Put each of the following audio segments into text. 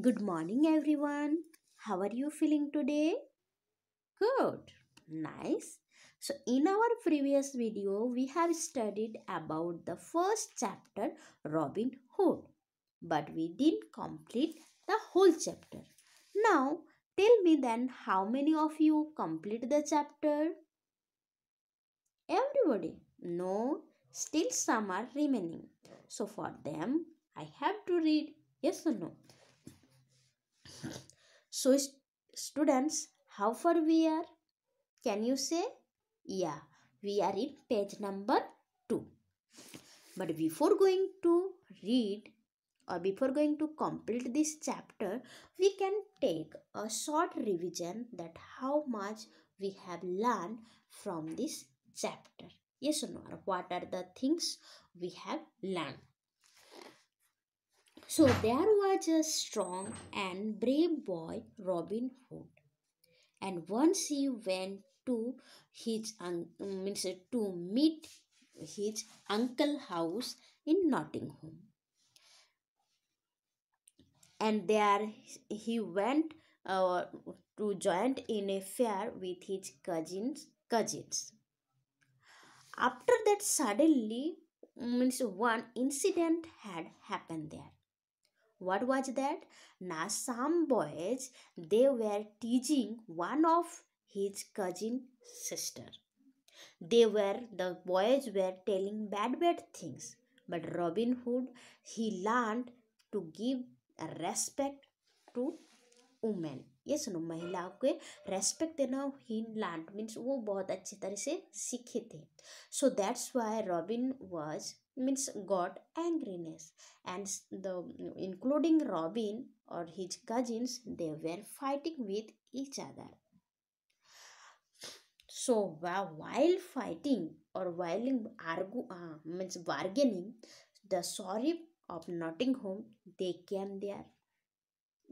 Good morning, everyone. How are you feeling today? Good. Nice. So, in our previous video, we have studied about the first chapter, Robin Hood. But we didn't complete the whole chapter. Now, tell me then how many of you complete the chapter? Everybody? No, still some are remaining. So, for them, I have to read yes or no so students how far we are can you say yeah we are in page number 2 but before going to read or before going to complete this chapter we can take a short revision that how much we have learned from this chapter yes or no what are the things we have learned so there was a strong and brave boy, Robin Hood. And once he went to his um, means to meet his uncle house in Nottingham. And there he went uh, to join in a fair with his cousins cousins. After that, suddenly means one incident had happened there what was that now some boys they were teasing one of his cousin sister they were the boys were telling bad bad things but robin hood he learned to give respect to women ये सुनो महिलाओं के respect देना ही land means वो बहुत अच्छी तरह से सीखे थे so that's why Robin was means got angriness and the including robin or his cousins they were fighting with each other so while fighting or while argu uh, means bargaining the sheriff of nottingham they came there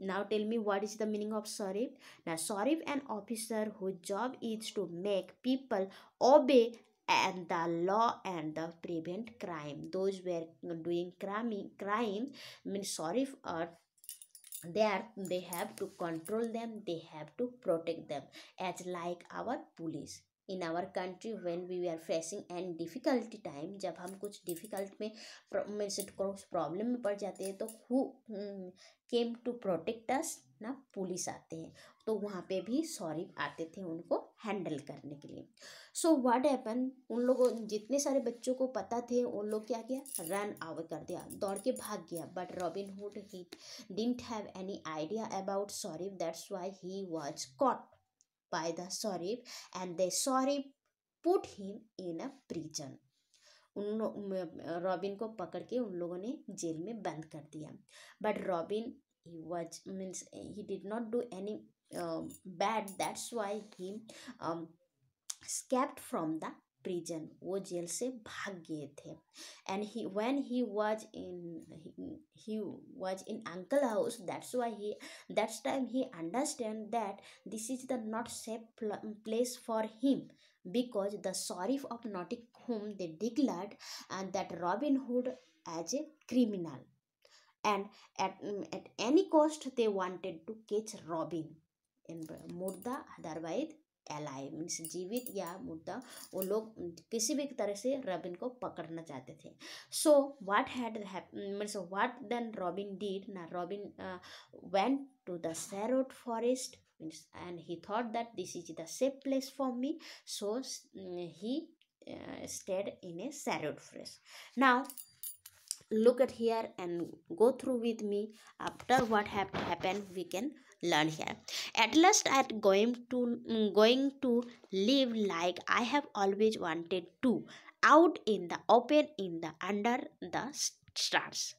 Now tell me what is the meaning of Sarif? Now Sarif an officer whose job is to make people obey and the law and the prevent crime. Those were doing crime, crime means Sarif are uh, they are they have to control them they have to protect them as like our police in our country when we are facing and difficulty time जब हम कुछ difficult में problem में पड़ जाते हैं तो who came to protect us ना पुलिस आते हैं तो वहाँ पे भी सॉरी आते थे उनको हैंडल करने के लिए सो व्हाट एपन उन लोगों जितने सारे बच्चों को पता थे उन लोग क्या किया रन आउट कर दिया दौड़ के भाग गया but Robin Hood he didn't have any idea about sheriff that's why he was caught by the sarip and the sarip put him in a prison उन रॉबिन को पकड़ के उन लोगों ने जेल में बंद कर दिया but Robin he was means he did not do any bad that's why he escaped from the prison वो जेल से भाग गए थे and he when he was in he was in uncle house that's why he that's time he understand that this is the not safe place for him because the sheriff of Nottingham they declared and that Robin Hood as a criminal and at at any cost they wanted to catch Robin and more otherwise alive means जीवित या मुर्दा वो लोग किसी भी तरह से robin को पकड़ना चाहते थे so what had means what then Robin did ना Robin went to the Sherwood forest means and he thought that this is the safe place for me so he stayed in a Sherwood forest now look at here and go through with me after what have happened we can learn here at last i'm going to mm, going to live like i have always wanted to out in the open in the under the stars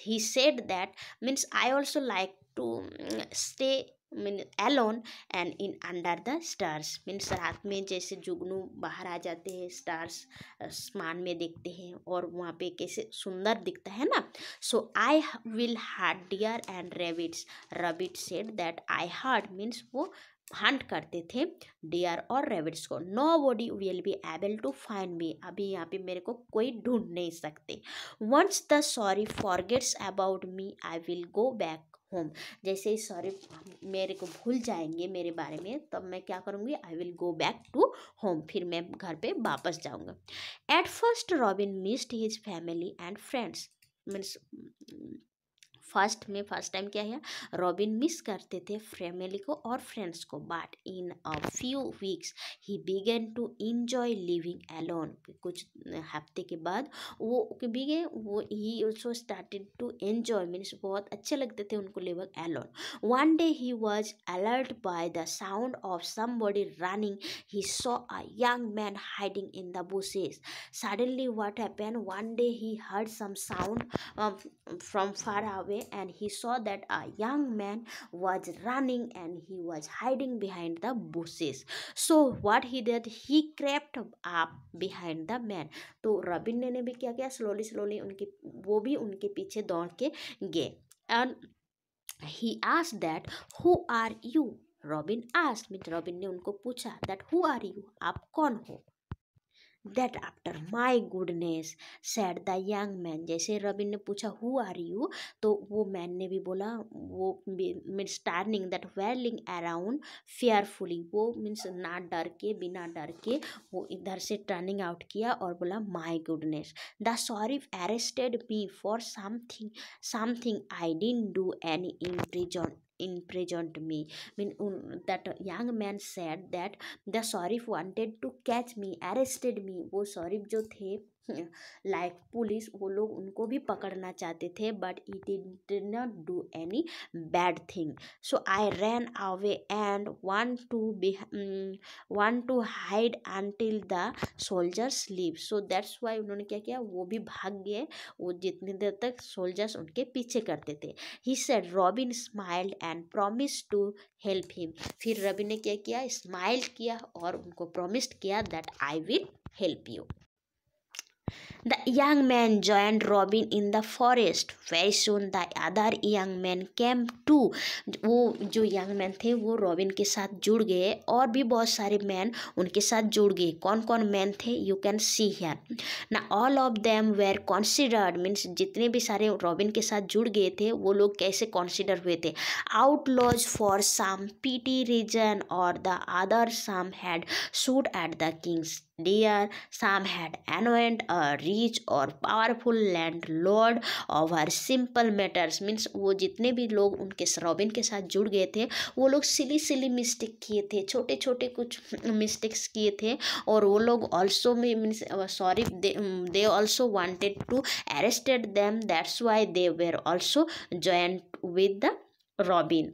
he said that means i also like to mm, stay mean alone and in under the stars means रात में जैसे जुगनू बाहर आ जाते हैं stars आसमान में देखते हैं और वहाँ पे कैसे सुंदर दिखता है ना so I will hunt deer and rabbits rabbit said that I hunt means वो हंट करते थे डियर और रेबिट्स को nobody will be able to find me अभी यहाँ पे मेरे को कोई ढूंढ नहीं सकते once the sheriff forgets about me I will go back home जैसे ही सॉरी मेरे को भूल जाएंगे मेरे बारे में तब मैं क्या करूँगी I will go back to home फिर मैं घर पे वापस जाऊँगा at first Robin missed his family and friends means first में फर्स्ट टाइम क्या है रॉबिन मिस करते थे फैमिली को और फ्रेंड्स को but in a few weeks he began to enjoy living alone कुछ हफ्ते के बाद वो बिगे वो he also started to enjoy means बहुत अच्छे लगते थे उनको living alone one day he was alert by the sound of body running he saw a young man hiding in the bushes suddenly what happened one day he heard some sound from far away away and he saw that a young man was running and he was hiding behind the bushes so what he did he crept up behind the man तो रविंद्र ने भी क्या किया slowly slowly उनके वो भी उनके पीछे दौड़ के गए and he ask that who are you Robin ask mean Robin ने उनको पूछा दैट हु आर यू आप कौन हो that after my goodness said the young man जैसे रविन ने पूछा हु आर यू तो वो मैन ने भी बोला वो means turning that wheeling around fearfully वो मीन्स ना डर के बिना डर के वो इधर से टर्निंग आउट किया और बोला my goodness the sheriff arrested me for something something I didn't do any in reason in present me I mean um, that young man said that the sheriff wanted to catch me arrested me wo sheriff jo the like police वो लोग उनको भी पकड़ना चाहते थे but it it not do any bad thing so I ran away and one two one two hide until the soldiers leave so that's why उन्होंने क्या किया वो भी भाग गए वो जितनी देर तक सोल्जर्स उनके पीछे करते थे he said Robin smiled and promise to help him फिर रवि ने क्या किया स्माइल किया और उनको प्रोमिस्ड किया that I will help you The young man joined Robin in the forest. Very soon the other young man came too. वो जो young man थे वो रॉबिन के साथ जुड़ गए और भी बहुत सारे मैन उनके साथ जुड़ गए कौन कौन मैन थे यू कैन सी हेयर ना all of them were considered means जितने भी सारे रॉबिन के साथ जुड़ गए थे वो लोग कैसे कॉन्सिडर हुए थे outlaws for some petty reason और the other some had shoot at the king's near. Some had anointed a rich और powerful landlord over simple matters means वो जितने भी लोग उनके रॉबिन के साथ जुड़ गए थे वो लोग सिली सिली मिस्टेक किए थे छोटे छोटे कुछ मिस्टेक्स किए थे और वो लोग also means sorry they also wanted to arrested them that's why they were also join with the Robin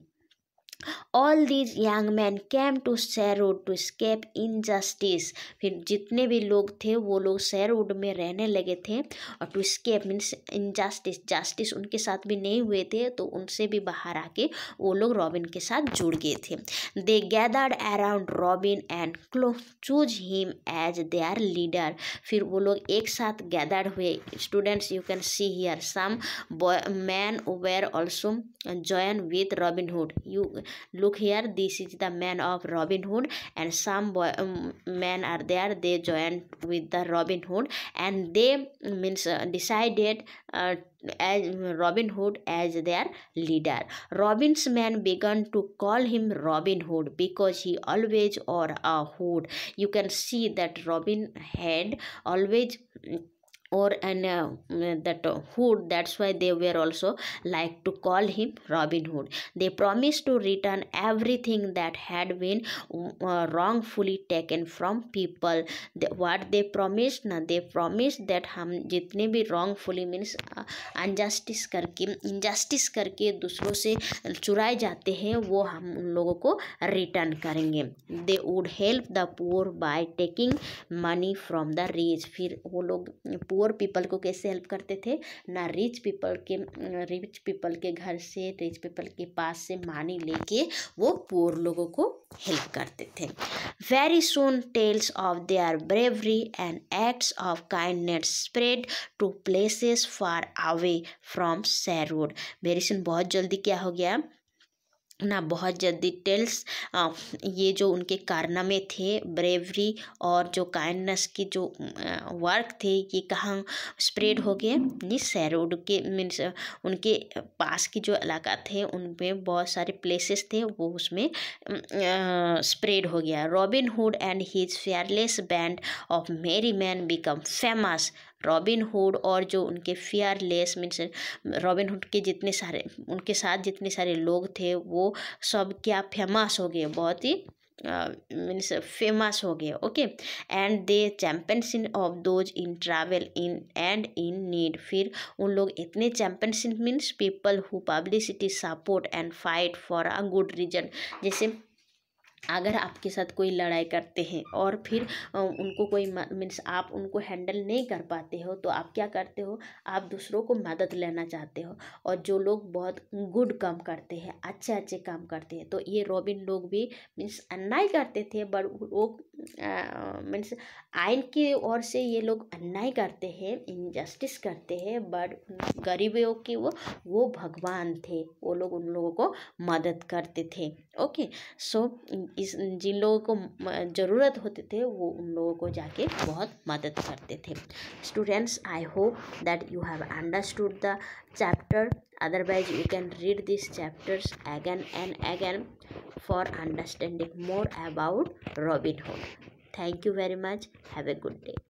all these young man came to Sherwood to escape injustice फिर जितने भी लोग थे वो लोग सैरोड में रहने लगे थे और to escape means injustice justice उनके साथ भी नहीं हुए थे तो उनसे भी बाहर आके वो लोग रॉबिन के साथ जुड़ गए थे they gathered around Robin and क्लो chose him as their leader फिर वो लोग एक साथ गैदर्ड हुए students you can see here some man were also join with Robin Hood you look here this is the man of robin hood and some boy, um, men are there they joined with the robin hood and they means uh, decided uh, as Robin Hood as their leader. Robin's men began to call him Robin Hood because he always wore a hood. You can see that Robin had always or an uh, that uh, hood that's why they were also like to call him robin hood they promised to return everything that had been uh, wrongfully taken from people they, what they promised na they promised that hum jitne bhi wrongfully means uh, injustice karke injustice करके दूसरों से चुराए जाते हैं वो हम उन लोगों को रिटर्न करेंगे they would help the poor by taking money from the rich फिर वो लोग पुअर पीपल को कैसे हेल्प करते थे ना रिच पीपल के रिच पीपल के घर से रिच पीपल के पास से मानी लेके वो पुअर लोगों को हेल्प करते थे very soon tales of their bravery and acts of kindness spread to places far away from Sherwood very soon बहुत जल्दी क्या हो गया ना बहुत जल्दी टेल्स ये जो उनके कारनामे थे ब्रेवरी और जो काइंडनेस की जो वर्क थे ये कहाँ स्प्रेड हो गए मीन्स सैरोड के मीन्स उनके पास की जो इलाका थे उनमें बहुत सारे प्लेसेस थे वो उसमें स्प्रेड हो गया Robin Hood and his fearless band of merry man become famous Robin Hood और जो उनके फियरलेस मीन्स रॉबिन हुड के जितने सारे उनके साथ जितने सारे लोग थे वो सब क्या फेमस हो गए बहुत ही मीन्स फेमस हो गए okay and they championship of those in trouble in and in need फिर उन लोग इतने championship means people who publicity support and fight for a good reason जैसे अगर आपके साथ कोई लड़ाई करते हैं और फिर उनको कोई मीन्स आप उनको हैंडल नहीं कर पाते हो तो आप क्या करते हो आप दूसरों को मदद लेना चाहते हो और जो लोग बहुत गुड काम करते हैं अच्छे अच्छे काम करते हैं तो ये रॉबिन लोग भी मीन्स अन्याय करते थे बट वो मीन्स आयन की ओर से ये लोग अन्याय करते हैं इनजस्टिस करते हैं बट गरीबों की वो वो भगवान थे वो लोग उन लोगों को मदद करते थे ओके सो इस जिन लोगों को ज़रूरत होते थे वो उन लोगों को जाके बहुत मदद करते थे students I hope that you have understood the chapter otherwise you can read this chapters again and again for understanding more about Robin Hood thank you very much have a good day